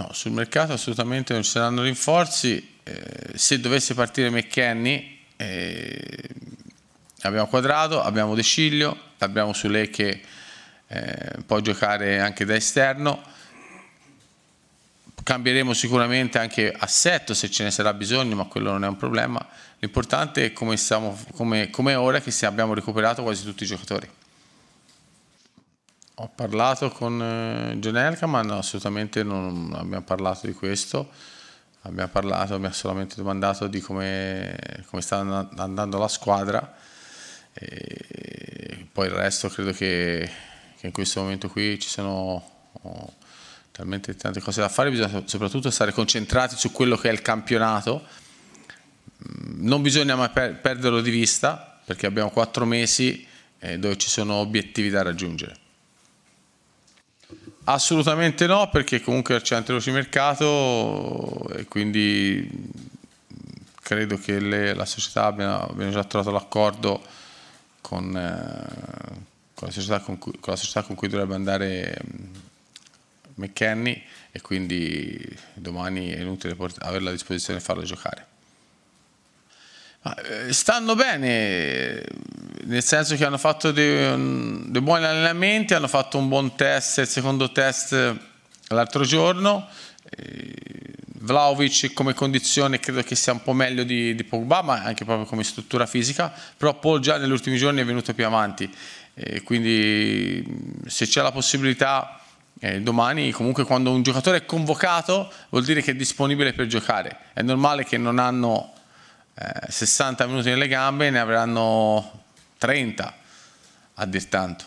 No, sul mercato assolutamente non ci saranno rinforzi. Eh, se dovesse partire McKenny, eh, abbiamo Quadrado, abbiamo De Ciglio, abbiamo Sule che eh, può giocare anche da esterno. Cambieremo sicuramente anche assetto se ce ne sarà bisogno, ma quello non è un problema. L'importante è come, siamo, come, come ora che abbiamo recuperato quasi tutti i giocatori. Ho parlato con eh, ma no, assolutamente non abbiamo parlato di questo. Abbiamo parlato, mi ha solamente domandato di come, come sta andando la squadra. E poi il resto credo che, che, in questo momento qui ci sono oh, talmente tante cose da fare, bisogna soprattutto stare concentrati su quello che è il campionato. Mm, non bisogna mai per perderlo di vista perché abbiamo quattro mesi eh, dove ci sono obiettivi da raggiungere. Assolutamente no, perché comunque c'è un veloce mercato e quindi credo che le, la società abbia, abbia già trovato l'accordo con, eh, con, la con, cui, con, la società con cui dovrebbe andare mm, McKenny e quindi domani è inutile averla a disposizione e farlo giocare. Ma, eh, stanno bene nel senso che hanno fatto dei, dei, buoni allenamenti, hanno fatto un buon test, il secondo test l'altro giorno. Eh, Vlaovic come condizione credo che sia un po' meglio di, di Pogba, ma anche proprio come struttura fisica, però Paul già negli ultimi giorni è venuto più avanti, e eh, quindi se c'è la possibilità eh, domani comunque quando un giocatore è convocato vuol dire che è disponibile per giocare, è normale che non hanno eh, 60 minuti nelle gambe, ne avranno 30 a dir tanto.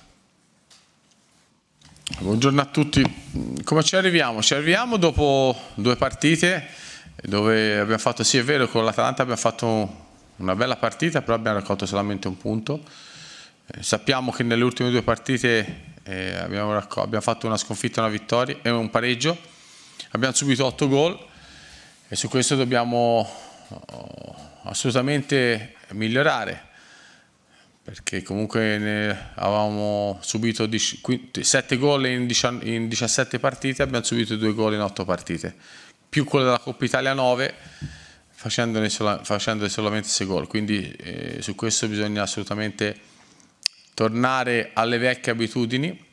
Buongiorno a tutti, come ci arriviamo? Ci arriviamo dopo due partite dove abbiamo fatto, sì è vero, con l'Atalanta abbiamo fatto una bella partita, però abbiamo raccolto solamente un punto. Eh, sappiamo che nelle ultime due partite eh, abbiamo, abbiamo, fatto una sconfitta, una vittoria e un pareggio, abbiamo subito 8 gol e su questo dobbiamo oh, assolutamente migliorare perché comunque ne avevamo subito 7 gol in, in 17 partite, abbiamo subito 2 gol in 8 partite, più quello della Coppa Italia 9, facendone, sola facendone solamente 6 gol. Quindi eh, su questo bisogna assolutamente tornare alle vecchie abitudini